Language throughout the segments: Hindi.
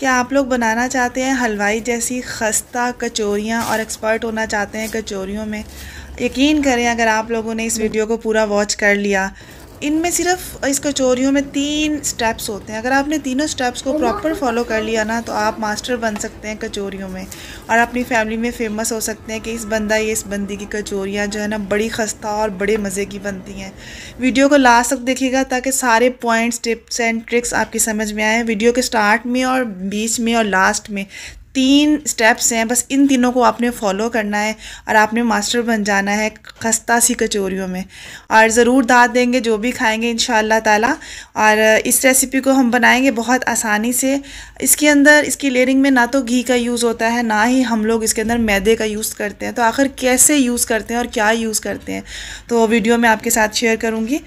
क्या आप लोग बनाना चाहते हैं हलवाई जैसी खस्ता कचौरियाँ और एक्सपर्ट होना चाहते हैं कचौरियों में यकीन करें अगर आप लोगों ने इस वीडियो हम्म। को पूरा वॉच कर लिया इनमें सिर्फ इस कचोरीों में तीन स्टेप्स होते हैं अगर आपने तीनों स्टेप्स को प्रॉपर फॉलो कर लिया ना तो आप मास्टर बन सकते हैं कचोरियों में और अपनी फैमिली में फेमस हो सकते हैं कि इस बंदा ये इस बंदी की कचोरियाँ जो है ना बड़ी खस्ता और बड़े मज़े की बनती हैं वीडियो को लास्ट तक देखिएगा ताकि सारे पॉइंट्स टिप्स एंड ट्रिक्स आपकी समझ में आए वीडियो के स्टार्ट में और बीच में और लास्ट में तीन स्टेप्स हैं बस इन तीनों को आपने फॉलो करना है और आपने मास्टर बन जाना है खस्ता सी कचोरियों में और ज़रूर दाद देंगे जो भी खाएंगे इन ताला और इस रेसिपी को हम बनाएंगे बहुत आसानी से इसके अंदर इसकी लेयरिंग में ना तो घी का यूज़ होता है ना ही हम लोग इसके अंदर मैदे का यूज़ करते हैं तो आखिर कैसे यूज़ करते हैं और क्या यूज़ करते हैं तो वीडियो मैं आपके साथ शेयर करूँगी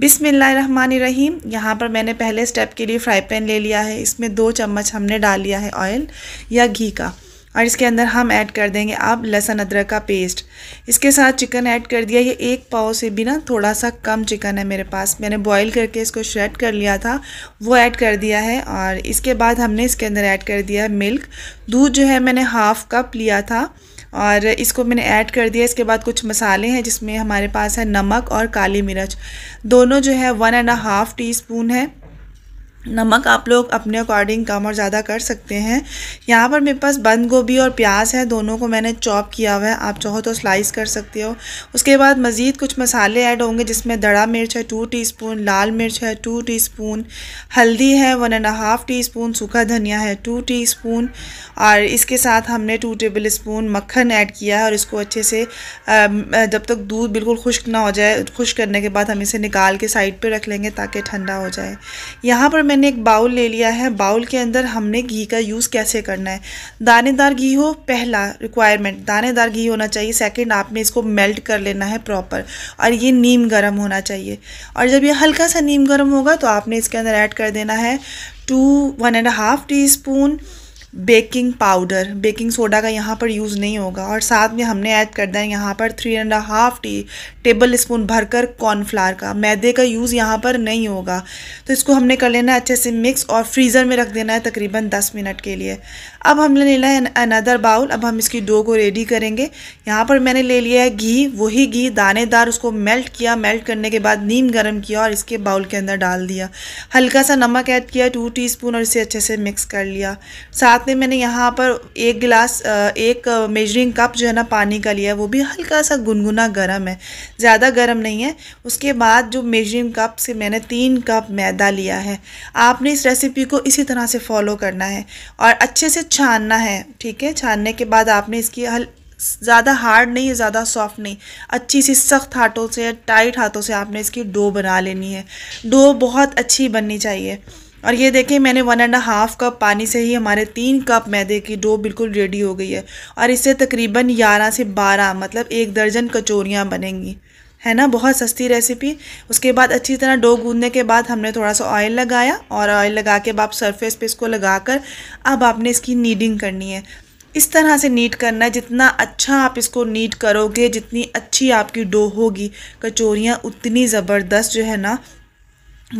बिसमीम यहाँ पर मैंने पहले स्टेप के लिए फ्राई पैन ले लिया है इसमें दो चम्मच हमने डाल लिया है ऑयल या घी का और इसके अंदर हम ऐड कर देंगे अब लहसुन अदरक का पेस्ट इसके साथ चिकन ऐड कर दिया ये एक पाव से भी ना थोड़ा सा कम चिकन है मेरे पास मैंने बॉईल करके इसको श्रेड कर लिया था वो ऐड कर दिया है और इसके बाद हमने इसके अंदर ऐड कर दिया है मिल्क दूध जो है मैंने हाफ़ कप लिया था और इसको मैंने ऐड कर दिया इसके बाद कुछ मसाले हैं जिसमें हमारे पास है नमक और काली मिर्च दोनों जो है one and half teaspoon है नमक आप लोग अपने अकॉर्डिंग कम और ज़्यादा कर सकते हैं यहाँ पर मेरे पास बंद गोभी और प्याज है दोनों को मैंने चॉप किया हुआ है आप चाहो तो स्लाइस कर सकते हो उसके बाद मज़ीद कुछ मसाले ऐड होंगे जिसमें दड़ा मिर्च है टू टीस्पून लाल मिर्च है टू टीस्पून हल्दी है one and half teaspoon सूखा धनिया है टू टी स्पून और इसके साथ हमने टू टेबल स्पून मक्खन ऐड किया है और इसको अच्छे से जब तक दूध बिल्कुल खुश्क ना हो जाए खुश्क करने के बाद हम इसे निकाल के साइड पर रख लेंगे ताकि ठंडा हो जाए यहाँ पर मैं मैंने एक बाउल ले लिया है बाउल के अंदर हमने घी का यूज़ कैसे करना है दानेदार घी हो पहला रिक्वायरमेंट दानेदार घी होना चाहिए सेकंड आपने इसको मेल्ट कर लेना है प्रॉपर और ये नीम गर्म होना चाहिए और जब ये हल्का सा नीम गर्म होगा तो आपने इसके अंदर ऐड कर देना है two one and half teaspoon baking powder baking soda का यहाँ पर यूज़ नहीं होगा और साथ में हमने ऐड करना है यहाँ पर three and half tea tablespoon भरकर कॉर्नफ्लावर का मैदे का यूज़ यहाँ पर नहीं होगा तो इसको हमने कर लेना है अच्छे से मिक्स और फ्रीज़र में रख देना है तकरीबन दस मिनट के लिए अब हमने लेना है अनदर बाउल अब हम इसकी डो को रेडी करेंगे यहाँ पर मैंने ले लिया है घी वही घी दानेदार उसको मेल्ट किया मेल्ट करने के बाद नीम गर्म किया और इसके बाउल के अंदर डाल दिया हल्का सा नमक ऐड किया टू स्पून और इसे अच्छे से मिक्स कर लिया साथ साथ में मैंने यहाँ पर एक गिलास एक मेजरिंग कप जो है ना पानी का लिया वो भी हल्का सा गुनगुना गर्म है ज़्यादा गर्म नहीं है उसके बाद जो मेजरिंग कप से मैंने तीन कप मैदा लिया है आपने इस रेसिपी को इसी तरह से फॉलो करना है और अच्छे से छानना है ठीक है छानने के बाद आपने इसकी हल ज़्यादा हार्ड नहीं है ज़्यादा सॉफ्ट नहीं अच्छी सी सख्त हाथों से टाइट हाथों से आपने इसकी डो बना लेनी है डो बहुत अच्छी बननी चाहिए और ये देखें मैंने वन एंड हाफ़ कप पानी से ही हमारे तीन कप मैदे की डो बिल्कुल रेडी हो गई है और इससे तकरीबन ग्यारह से बारह मतलब एक दर्जन कचोरियाँ बनेंगी है ना बहुत सस्ती रेसिपी उसके बाद अच्छी तरह डो गूंदने के बाद हमने थोड़ा सा ऑयल लगाया और ऑयल लगा के आप सरफेस पे इसको लगा कर अब आपने इसकी नीडिंग करनी है इस तरह से नीट करना है जितना अच्छा आप इसको नीट करोगे जितनी अच्छी आपकी डो होगी कचोरियाँ उतनी ज़बरदस्त जो है ना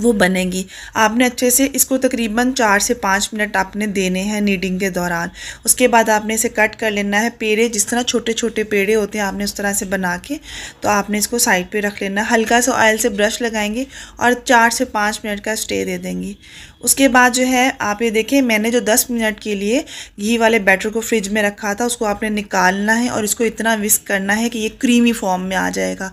वो बनेगी आपने अच्छे से इसको तकरीबन चार से पाँच मिनट आपने देने हैं नीडिंग के दौरान उसके बाद आपने इसे कट कर लेना है पेड़े जिस तरह छोटे छोटे पेड़े होते हैं आपने उस तरह से बना के तो आपने इसको साइड पे रख लेना है हल्का सा ऑयल से ब्रश लगाएंगे और चार से पाँच मिनट का स्टे दे देंगी उसके बाद जो है आप ये देखें मैंने जो दस मिनट के लिए घी वाले बैटर को फ्रिज में रखा था उसको आपने निकालना है और इसको इतना विस्क करना है कि ये क्रीमी फॉर्म में आ जाएगा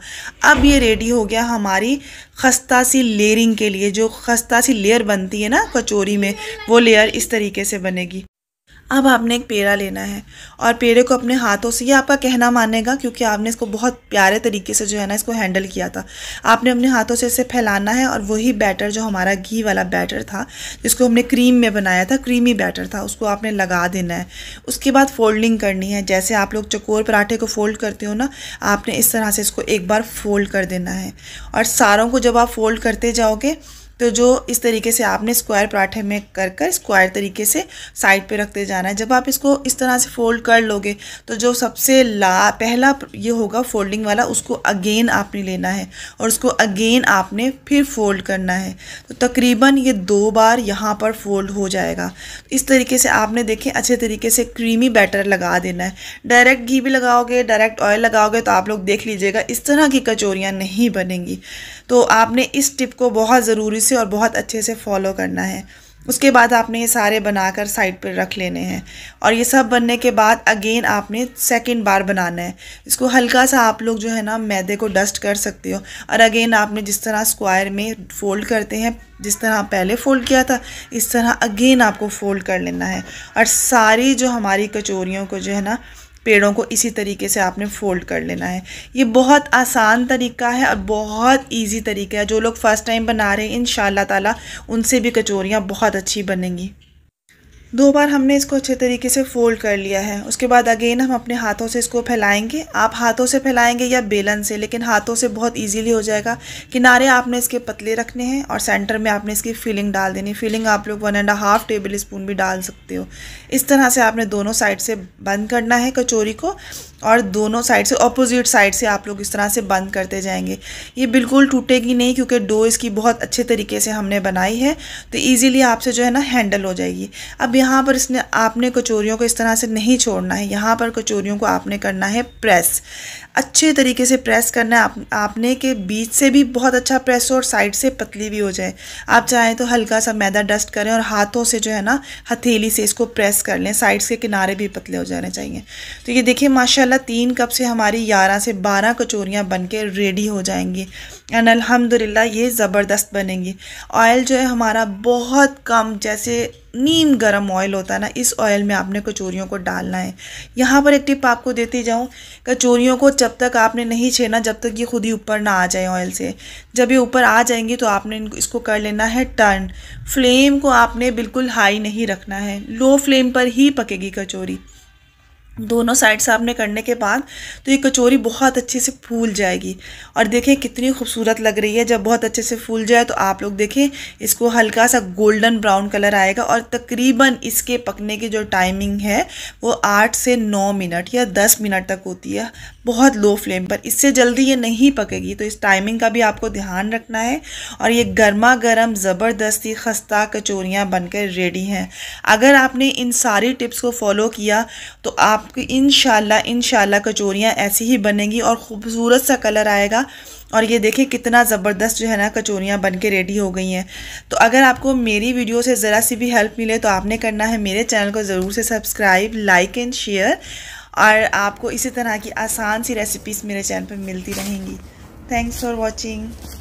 अब ये रेडी हो गया हमारी खस्ता सी लेयरिंग के लिए जो खस्ता सी लेयर बनती है ना कचौरी में वो लेयर इस तरीके से बनेगी अब आपने एक पेड़ा लेना है और पेड़े को अपने हाथों से ये आपका कहना मानेगा क्योंकि आपने इसको बहुत प्यारे तरीके से जो है ना इसको हैंडल किया था आपने अपने हाथों से इसे फैलाना है और वही बैटर जो हमारा घी वाला बैटर था जिसको हमने क्रीम में बनाया था क्रीमी बैटर था उसको आपने लगा देना है उसके बाद फोल्डिंग करनी है जैसे आप लोग चकोर पराठे को फोल्ड करते हो ना आपने इस तरह से इसको एक बार फोल्ड कर देना है और सारों को जब आप फोल्ड करते जाओगे तो जो इस तरीके से आपने स्क्वायर पराठे में कर कर स्क्वायर तरीके से साइड पे रखते जाना है जब आप इसको इस तरह से फोल्ड कर लोगे तो जो सबसे ला पहला ये होगा फोल्डिंग वाला उसको अगेन आपने लेना है और उसको अगेन आपने फिर फोल्ड करना है तो तकरीबन ये दो बार यहाँ पर फोल्ड हो जाएगा इस तरीके से आपने देखें अच्छे तरीके से क्रीमी बैटर लगा देना है डायरेक्ट घी भी लगाओगे डायरेक्ट ऑयल लगाओगे तो आप लोग देख लीजिएगा इस तरह की कचोरियाँ नहीं बनेंगी तो आपने इस टिप को बहुत ज़रूरी से और बहुत अच्छे से फॉलो करना है उसके बाद आपने ये सारे बनाकर साइड पर रख लेने हैं और ये सब बनने के बाद अगेन आपने सेकंड बार बनाना है इसको हल्का सा आप लोग जो है ना मैदे को डस्ट कर सकते हो और अगेन आपने जिस तरह स्क्वायर में फ़ोल्ड करते हैं जिस तरह पहले फ़ोल्ड किया था इस तरह अगेन आपको फ़ोल्ड कर लेना है और सारी जो हमारी कचोरियों को जो है ना पेड़ों को इसी तरीके से आपने फ़ोल्ड कर लेना है ये बहुत आसान तरीका है और बहुत इजी तरीका है जो लोग फ़र्स्ट टाइम बना रहे हैं इन ताला उनसे भी कचोरियाँ बहुत अच्छी बनेंगी दो बार हमने इसको अच्छे तरीके से फोल्ड कर लिया है उसके बाद अगेन हम अपने हाथों से इसको फैलाएंगे आप हाथों से फैलाएंगे या बेलन से लेकिन हाथों से बहुत इजीली हो जाएगा किनारे आपने इसके पतले रखने हैं और सेंटर में आपने इसकी फिलिंग डाल देनी फिलिंग आप लोग one and half tablespoon भी डाल सकते हो इस तरह से आपने दोनों साइड से बंद करना है कचोरी को और दोनों साइड से अपोजिट साइड से आप लोग इस तरह से बंद करते जाएंगे ये बिल्कुल टूटेगी नहीं क्योंकि डो इसकी बहुत अच्छे तरीके से हमने बनाई है तो ईज़िली आपसे जो है ना हैंडल हो जाएगी अब यहाँ पर इसने आपने कचोरियों को इस तरह से नहीं छोड़ना है यहाँ पर कचोरियों को आपने करना है प्रेस अच्छे तरीके से प्रेस करना है आप, आपने के बीच से भी बहुत अच्छा प्रेस हो और साइड से पतली भी हो जाए आप चाहें तो हल्का सा मैदा डस्ट करें और हाथों से जो है ना हथेली से इसको प्रेस कर लें साइड्स के किनारे भी पतले हो जाने चाहिए तो ये देखिए माशाल्लाह तीन कप से हमारी ग्यारह से बारह कचोरियाँ बन के रेडी हो जाएंगी एंड अलहमदिल्ला ये ज़बरदस्त बनेंगी ऑयल जो है हमारा बहुत कम जैसे नीम गरम ऑयल होता है ना इस ऑयल में आपने कचोरियों को डालना है यहाँ पर एक टिप आपको देती जाऊँ कचोरियों को जब तक आपने नहीं छेना जब तक ये खुद ही ऊपर ना आ जाए ऑयल से जब ये ऊपर आ जाएंगी तो आपने इनको इसको कर लेना है टर्न फ्लेम को आपने बिल्कुल हाई नहीं रखना है लो फ्लेम पर ही पकेगी कचोरी दोनों साइड से आपने करने के बाद तो ये कचौरी बहुत अच्छे से फूल जाएगी और देखें कितनी खूबसूरत लग रही है जब बहुत अच्छे से फूल जाए तो आप लोग देखें इसको हल्का सा गोल्डन ब्राउन कलर आएगा और तकरीबन इसके पकने की जो टाइमिंग है वो आठ से नौ मिनट या दस मिनट तक होती है बहुत लो फ्लेम पर इससे जल्दी ये नहीं पकेगी तो इस टाइमिंग का भी आपको ध्यान रखना है और ये गर्मा गर्म ज़बरदस्ती खस्ता कचोरियाँ बनकर रेडी हैं अगर आपने इन सारी टिप्स को फॉलो किया तो आपकी इन शाला इन कचोरियाँ ऐसी ही बनेंगी और ख़ूबसूरत सा कलर आएगा और ये देखें कितना ज़बरदस्त जो है ना कचोरियाँ बन के रेडी हो गई हैं तो अगर आपको मेरी वीडियो से ज़रा सी भी हेल्प मिले तो आपने करना है मेरे चैनल को ज़रूर से सब्सक्राइब लाइक एंड शेयर और आपको इसी तरह की आसान सी रेसिपीज़ मेरे चैनल पर मिलती रहेंगी थैंक्स फॉर वॉचिंग